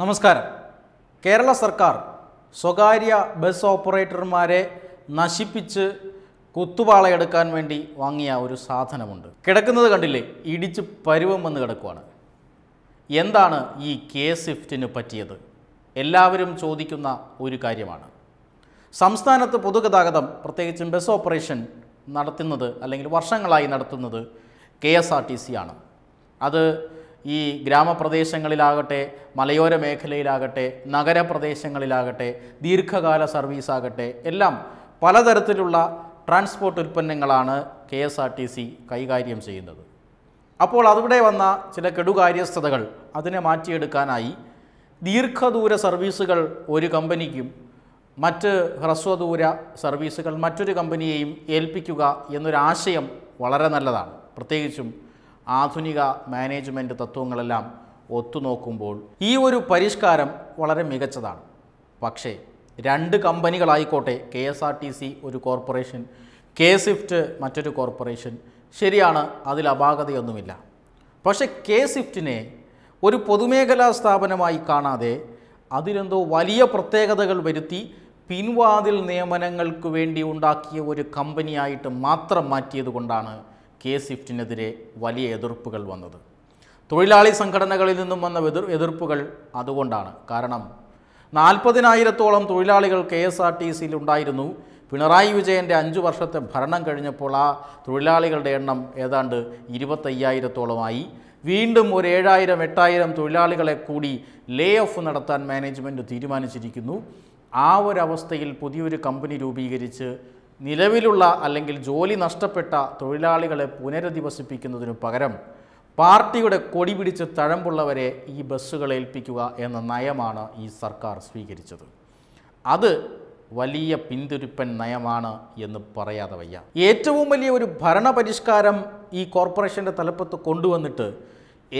നമസ്കാരം കേരള സർക്കാർ സ്വകാര്യ ബസ് ഓപ്പറേറ്റർമാരെ നശിപ്പിച്ച് കുത്തുപാളയെടുക്കാൻ വേണ്ടി വാങ്ങിയ ഒരു സാധനമുണ്ട് കിടക്കുന്നത് കണ്ടില്ലേ ഇടിച്ച് പരുവം വന്ന് കിടക്കുവാണ് എന്താണ് ഈ കെ സ്വിഫ്റ്റിന് പറ്റിയത് എല്ലാവരും ചോദിക്കുന്ന ഒരു കാര്യമാണ് സംസ്ഥാനത്ത് പൊതുഗതാഗതം പ്രത്യേകിച്ചും ബസ് ഓപ്പറേഷൻ നടത്തുന്നത് അല്ലെങ്കിൽ വർഷങ്ങളായി നടത്തുന്നത് K S R T C ആണ് അത് ഈ ഗ്രാമപ്രദേശങ്ങളിലാകട്ടെ മലയോര മേഖലയിലാകട്ടെ നഗരപ്രദേശങ്ങളിലാകട്ടെ ദീർഘകാല സർവീസ് ആകട്ടെ എല്ലാം പലതരത്തിലുള്ള ട്രാൻസ്പോർട്ട് ഉൽപ്പന്നങ്ങളാണ് K S R T C കൈകാര്യം ചെയ്യുന്നത് അപ്പോൾ അവിടെ വന്ന ചില കെടുകാര്യസ്ഥതകൾ അതിനെ മാറ്റിയെടുക്കാനായി ദീർഘദൂര സർവീസുകൾ ഒരു കമ്പനിക്കും മറ്റ് ഹ്രസ്വദൂര സർവീസുകൾ മറ്റൊരു കമ്പനിയെയും ഏൽപ്പിക്കുക എന്നൊരാശയം വളരെ നല്ലതാണ് പ്രത്യേകിച്ചും ആധുനിക മാനേജ്മെൻറ്റ് തത്വങ്ങളെല്ലാം ഒത്തുനോക്കുമ്പോൾ ഈ ഒരു പരിഷ്കാരം വളരെ മികച്ചതാണ് പക്ഷേ രണ്ട് കമ്പനികളായിക്കോട്ടെ K S R T C ഒരു കോർപ്പറേഷൻ കെ സിഫ്റ്റ് മറ്റൊരു കോർപ്പറേഷൻ ശരിയാണ് അതിൽ അപാകതയൊന്നുമില്ല പക്ഷേ കെ സിഫ്റ്റിനെ ഒരു പൊതുമേഖലാ സ്ഥാപനമായി കാണാതെ അതിലെന്തോ വലിയ പ്രത്യേകതകൾ വരുത്തി പിൻവാതിൽ നിയമനങ്ങൾക്ക് വേണ്ടി ഉണ്ടാക്കിയ ഒരു കമ്പനിയായിട്ട് മാത്രം മാറ്റിയത് കൊണ്ടാണ് കെ സ്വിഫ്റ്റിനെതിരെ വലിയ എതിർപ്പുകൾ വന്നത് തൊഴിലാളി സംഘടനകളിൽ നിന്നും വന്ന എതിർ എതിർപ്പുകൾ അതുകൊണ്ടാണ് കാരണം നാൽപ്പതിനായിരത്തോളം തൊഴിലാളികൾ കെ എസ് ആർ ടി സിയിൽ ഉണ്ടായിരുന്നു പിണറായി വിജയൻ്റെ അഞ്ച് വർഷത്തെ ഭരണം കഴിഞ്ഞപ്പോൾ ആ തൊഴിലാളികളുടെ എണ്ണം ഏതാണ്ട് ഇരുപത്തയ്യായിരത്തോളമായി വീണ്ടും ഒരു ഏഴായിരം എട്ടായിരം തൊഴിലാളികളെ കൂടി ലേ ഓഫ് നടത്താൻ മാനേജ്മെൻറ്റ് തീരുമാനിച്ചിരിക്കുന്നു ആ ഒരവസ്ഥയിൽ പുതിയൊരു കമ്പനി രൂപീകരിച്ച് നിലവിലുള്ള അല്ലെങ്കിൽ ജോലി നഷ്ടപ്പെട്ട തൊഴിലാളികളെ പുനരധിവസിപ്പിക്കുന്നതിനു പകരം പാർട്ടിയുടെ കൊടി പിടിച്ച് തഴമ്പുള്ളവരെ ഈ ബസ്സുകൾ ഏൽപ്പിക്കുക എന്ന നയമാണ് ഈ സർക്കാർ സ്വീകരിച്ചത് അത് വലിയ പിന്തിരിപ്പൻ നയമാണ് എന്ന് പറയാതെ വയ്യ ഏറ്റവും വലിയ ഒരു ഭരണപരിഷ്കാരം ഈ കോർപ്പറേഷൻ്റെ തലപ്പത്ത് കൊണ്ടുവന്നിട്ട്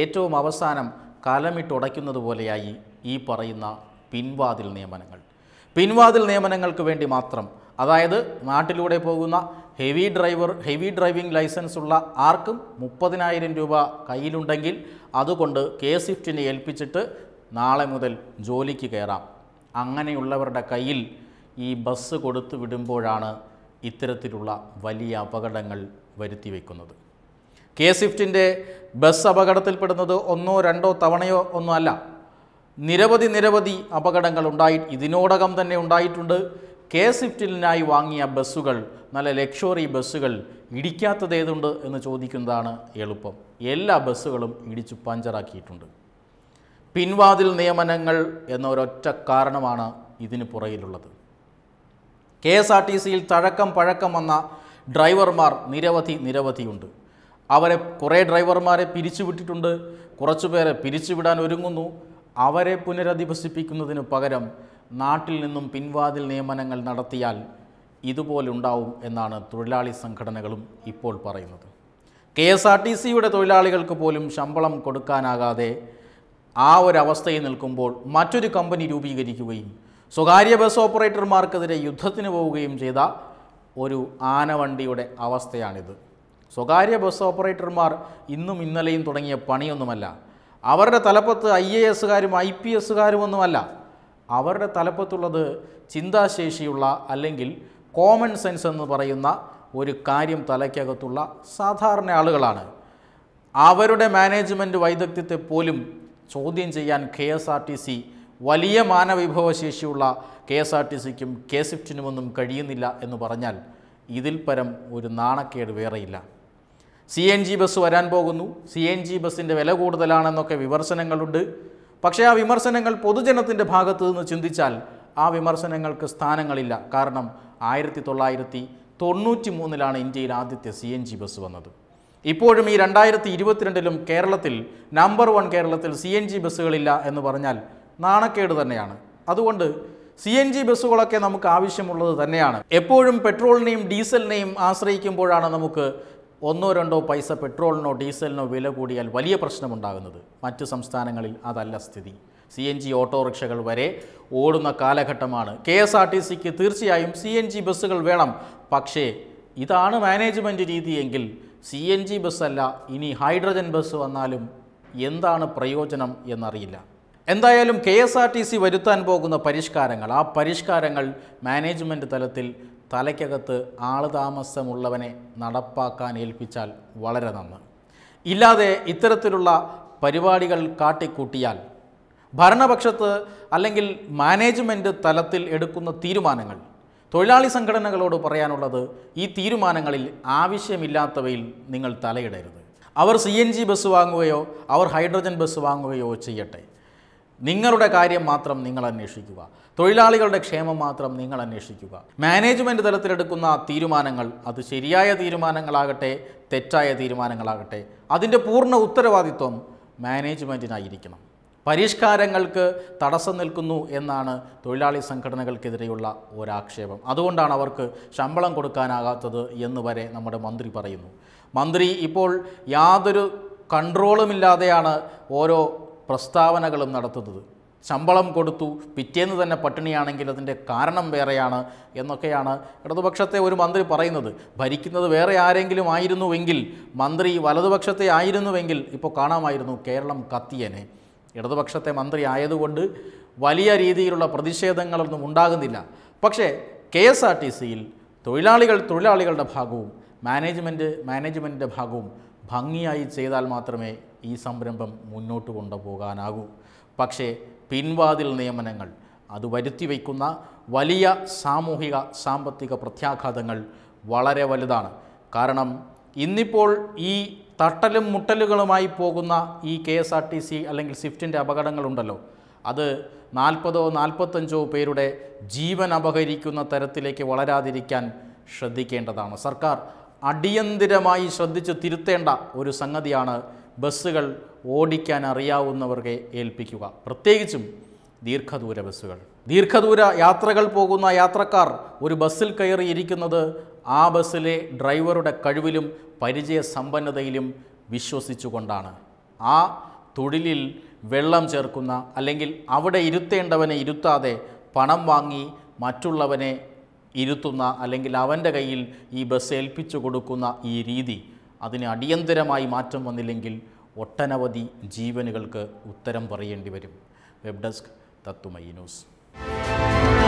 ഏറ്റവും അവസാനം കലമിട്ടുടയ്ക്കുന്നത് പോലെയായി ഈ പറയുന്ന പിൻവാതിൽ നിയമനങ്ങൾ പിൻവാതിൽ നിയമനങ്ങൾക്ക് വേണ്ടി മാത്രം അതായത് നാട്ടിലൂടെ പോകുന്ന heavy driver heavy driving licence ഉള്ള ആർക്കും മുപ്പതിനായിരം രൂപ കയ്യിലുണ്ടെങ്കിൽ അതുകൊണ്ട് കെ സിഫ്റ്റിനെ ഏൽപ്പിച്ചിട്ട് നാളെ മുതൽ ജോലിക്ക് കയറാം അങ്ങനെയുള്ളവരുടെ കയ്യിൽ ഈ ബസ് കൊടുത്തു വിടുമ്പോഴാണ് ഇത്തരത്തിലുള്ള വലിയ അപകടങ്ങൾ വരുത്തി വയ്ക്കുന്നത് കെ സിഫ്റ്റിൻ്റെ ബസ് അപകടത്തിൽപ്പെടുന്നത് ഒന്നോ രണ്ടോ തവണയോ ഒന്നും അല്ല നിരവധി നിരവധി അപകടങ്ങൾ ഉണ്ടായി ഇതിനോടകം തന്നെ ഉണ്ടായിട്ടുണ്ട് കെ സ്വിഫ്റ്റിനായി വാങ്ങിയ ബസ്സുകൾ നല്ല ലക്ഷറി ബസ്സുകൾ ഇടിക്കാത്തത് ഏതുണ്ട് എന്ന് ചോദിക്കുന്നതാണ് എളുപ്പം എല്ലാ ബസ്സുകളും ഇടിച്ചു പഞ്ചറാക്കിയിട്ടുണ്ട് പിൻവാതിൽ നിയമനങ്ങൾ എന്ന ഒരൊറ്റ കാരണമാണ് ഇതിന് പുറകിലുള്ളത് കെ എസ് ആർ ടി സിയിൽ തഴക്കം പഴക്കം വന്ന ഡ്രൈവർമാർ നിരവധി നിരവധിയുണ്ട് അവരെ കുറേ ഡ്രൈവർമാരെ പിരിച്ചുവിട്ടിട്ടുണ്ട് കുറച്ചുപേരെ പിരിച്ചുവിടാൻ ഒരുങ്ങുന്നു അവരെ പുനരധിവസിപ്പിക്കുന്നതിനു പകരം നാട്ടിൽ നിന്നും പിൻവാതിൽ നിയമനങ്ങൾ നടത്തിയാൽ ഇതുപോലുണ്ടാവും എന്നാണ് തൊഴിലാളി സംഘടനകളും ഇപ്പോൾ പറയുന്നത് കെ എസ് ആർ ടി സിയുടെ തൊഴിലാളികൾക്ക് പോലും ശമ്പളം കൊടുക്കാനാകാതെ ആ ഒരവസ്ഥയിൽ നിൽക്കുമ്പോൾ മറ്റൊരു കമ്പനി രൂപീകരിക്കുകയും സ്വകാര്യ ബസ് ഓപ്പറേറ്റർമാർക്കെതിരെ യുദ്ധത്തിന് പോവുകയും ചെയ്ത ഒരു ആനവണ്ടിയുടെ അവസ്ഥയാണിത് സ്വകാര്യ ബസ് ഓപ്പറേറ്റർമാർ ഇന്നും ഇന്നലെയും തുടങ്ങിയ പണിയൊന്നുമല്ല അവരുടെ തലപ്പത്ത് ഐ എ എസുകാരും ഐ പി എസുകാരും ഒന്നുമല്ല അവരുടെ തലപ്പത്തുള്ളത് ചിന്താശേഷിയുള്ള അല്ലെങ്കിൽ കോമൺ സെൻസ് എന്ന് പറയുന്ന ഒരു കാര്യം തലയ്ക്കകത്തുള്ള സാധാരണ ആളുകളാണ് അവരുടെ മാനേജ്മെൻറ്റ് വൈദഗ്ധ്യത്തെ പോലും ചോദ്യം ചെയ്യാൻ K S R T C വലിയ മാനവിഭവശേഷിയുള്ള കെ എസ് ആർ ടി സിക്കും കെ സിഫ്റ്റിനുമൊന്നും കഴിയുന്നില്ല എന്ന് പറഞ്ഞാൽ ഇതിൽ പരം ഒരു നാണക്കേട് വേറെയില്ല സി എൻ ജി ബസ് വരാൻ പോകുന്നു സി എൻ ജി ബസ്സിൻ്റെ വില കൂടുതലാണെന്നൊക്കെ വിമർശനങ്ങളുണ്ട് പക്ഷേ ആ വിമർശനങ്ങൾ പൊതുജനത്തിൻ്റെ ഭാഗത്തു നിന്ന് ചിന്തിച്ചാൽ ആ വിമർശനങ്ങൾക്ക് സ്ഥാനങ്ങളില്ല കാരണം ആയിരത്തി തൊള്ളായിരത്തി തൊണ്ണൂറ്റി മൂന്നിലാണ് ഇന്ത്യയിൽ ആദ്യത്തെ സി എൻ ജി ബസ് വന്നത് ഇപ്പോഴും ഈ രണ്ടായിരത്തി ഇരുപത്തിരണ്ടിലും കേരളത്തിൽ നമ്പർ വൺ കേരളത്തിൽ സി എൻ ജി ബസ്സുകളില്ല എന്ന് പറഞ്ഞാൽ നാണക്കേട് തന്നെയാണ് അതുകൊണ്ട് സി എൻ ജി ബസ്സുകളൊക്കെ നമുക്ക് ആവശ്യമുള്ളത് തന്നെയാണ് എപ്പോഴും പെട്രോളിനെയും ഡീസലിനെയും ആശ്രയിക്കുമ്പോഴാണ് നമുക്ക് ഒന്നോ രണ്ടോ പൈസ പെട്രോളിനോ ഡീസലിനോ വില കൂടിയാൽ വലിയ പ്രശ്നമുണ്ടാകുന്നത് മറ്റ് സംസ്ഥാനങ്ങളിൽ അതല്ല സ്ഥിതി സി എൻ ജി ഓട്ടോറിക്ഷകൾ വരെ ഓടുന്ന കാലഘട്ടമാണ് കെ എസ് ആർ ടി സിക്ക് തീർച്ചയായും സി എൻ ജി ബസ്സുകൾ വേണം പക്ഷേ ഇതാണ് മാനേജ്മെൻറ്റ് രീതിയെങ്കിൽ സി എൻ ജി ബസ്സല്ല ഇനി ഹൈഡ്രജൻ ബസ് വന്നാലും എന്താണ് പ്രയോജനം എന്നറിയില്ല എന്തായാലും K S R T C വരുത്താൻ പോകുന്ന പരിഷ്കാരങ്ങൾ ആ പരിഷ്കാരങ്ങൾ മാനേജ്മെൻ്റ് തലത്തിൽ തലയ്ക്കകത്ത് താമസമുള്ളവനെ നടപ്പാക്കാൻ ഏൽപ്പിച്ചാൽ വളരെ നന്ന് ഇല്ലാതെ ഇത്തരത്തിലുള്ള പരിപാടികൾ കാട്ടിക്കൂട്ടിയാൽ ഭരണപക്ഷത്ത് അല്ലെങ്കിൽ മാനേജ്മെൻറ്റ് തലത്തിൽ എടുക്കുന്ന തീരുമാനങ്ങൾ തൊഴിലാളി സംഘടനകളോട് പറയാനുള്ളത് ഈ തീരുമാനങ്ങളിൽ ആവശ്യമില്ലാത്തവയിൽ നിങ്ങൾ തലയിടരുത് അവർ സി എൻ ജി ബസ് വാങ്ങുകയോ അവർ ഹൈഡ്രജൻ ബസ് വാങ്ങുകയോ ചെയ്യട്ടെ നിങ്ങളുടെ കാര്യം മാത്രം നിങ്ങൾ അന്വേഷിക്കുക തൊഴിലാളികളുടെ ക്ഷേമം മാത്രം നിങ്ങൾ അന്വേഷിക്കുക മാനേജ്മെൻറ്റ് തലത്തിലെടുക്കുന്ന തീരുമാനങ്ങൾ അത് ശരിയായ തീരുമാനങ്ങളാകട്ടെ തെറ്റായ തീരുമാനങ്ങളാകട്ടെ അതിൻ്റെ പൂർണ്ണ ഉത്തരവാദിത്വം മാനേജ്മെൻറ്റിനായിരിക്കണം പരിഷ്കാരങ്ങൾക്ക് തടസ്സം നിൽക്കുന്നു എന്നാണ് തൊഴിലാളി സംഘടനകൾക്കെതിരെയുള്ള ഒരാക്ഷേപം അതുകൊണ്ടാണ് അവർക്ക് ശമ്പളം കൊടുക്കാനാകാത്തത് എന്ന് വരെ നമ്മുടെ മന്ത്രി പറയുന്നു മന്ത്രി ഇപ്പോൾ യാതൊരു കൺട്രോളുമില്ലാതെയാണ് ഓരോ പ്രസ്താവനകളും നടത്തുന്നത് ശമ്പളം കൊടുത്തു പിറ്റേന്ന് തന്നെ പട്ടിണിയാണെങ്കിൽ അതിൻ്റെ കാരണം വേറെയാണ് എന്നൊക്കെയാണ് ഇടതുപക്ഷത്തെ ഒരു മന്ത്രി പറയുന്നത് ഭരിക്കുന്നത് വേറെ ആരെങ്കിലും ആയിരുന്നുവെങ്കിൽ മന്ത്രി വലതുപക്ഷത്തെ ആയിരുന്നുവെങ്കിൽ ഇപ്പോൾ കാണാമായിരുന്നു കേരളം കത്തിയനെ ഇടതുപക്ഷത്തെ മന്ത്രി ആയതുകൊണ്ട് വലിയ രീതിയിലുള്ള പ്രതിഷേധങ്ങളൊന്നും ഉണ്ടാകുന്നില്ല പക്ഷേ കെ എസ് ആർ ടി സിയിൽ തൊഴിലാളികൾ തൊഴിലാളികളുടെ ഭാഗവും മാനേജ്മെൻറ്റ് മാനേജ്മെൻറ്റിൻ്റെ ഭാഗവും ഭംഗിയായി ചെയ്താൽ മാത്രമേ ഈ സംരംഭം മുന്നോട്ട് കൊണ്ടുപോകാനാകൂ പക്ഷേ പിൻവാതിൽ നിയമനങ്ങൾ അത് വരുത്തിവെക്കുന്ന വലിയ സാമൂഹിക സാമ്പത്തിക പ്രത്യാഘാതങ്ങൾ വളരെ വലുതാണ് കാരണം ഇന്നിപ്പോൾ ഈ തട്ടലും മുട്ടലുകളുമായി പോകുന്ന ഈ K S R T C അല്ലെങ്കിൽ സ്വിഫ്റ്റിൻ്റെ അപകടങ്ങളുണ്ടല്ലോ അത് നാൽപ്പതോ നാൽപ്പത്തഞ്ചോ പേരുടെ ജീവൻ അപഹരിക്കുന്ന തരത്തിലേക്ക് വളരാതിരിക്കാൻ ശ്രദ്ധിക്കേണ്ടതാണ് സർക്കാർ അടിയന്തിരമായി ശ്രദ്ധിച്ച് തിരുത്തേണ്ട ഒരു സംഗതിയാണ് ബസ്സുകൾ ഓടിക്കാൻ അറിയാവുന്നവർക്ക് ഏൽപ്പിക്കുക പ്രത്യേകിച്ചും ദീർഘദൂര ബസ്സുകൾ ദീർഘദൂര യാത്രകൾ പോകുന്ന യാത്രക്കാർ ഒരു ബസ്സിൽ കയറി ആ ബസ്സിലെ ഡ്രൈവറുടെ കഴിവിലും പരിചയ സമ്പന്നതയിലും വിശ്വസിച്ചുകൊണ്ടാണ് ആ തൊഴിലിൽ വെള്ളം ചേർക്കുന്ന അല്ലെങ്കിൽ അവിടെ ഇരുത്തേണ്ടവനെ ഇരുത്താതെ പണം വാങ്ങി മറ്റുള്ളവനെ ഇരുത്തുന്ന അല്ലെങ്കിൽ അവൻ്റെ കയ്യിൽ ഈ ബസ് ഏൽപ്പിച്ചു കൊടുക്കുന്ന ഈ രീതി അതിന് അടിയന്തരമായി മാറ്റം വന്നില്ലെങ്കിൽ ഒട്ടനവധി ജീവനുകൾക്ക് ഉത്തരം പറയേണ്ടി വരും വെബ് ഡെസ്ക് തത്തുമൈ ന്യൂസ്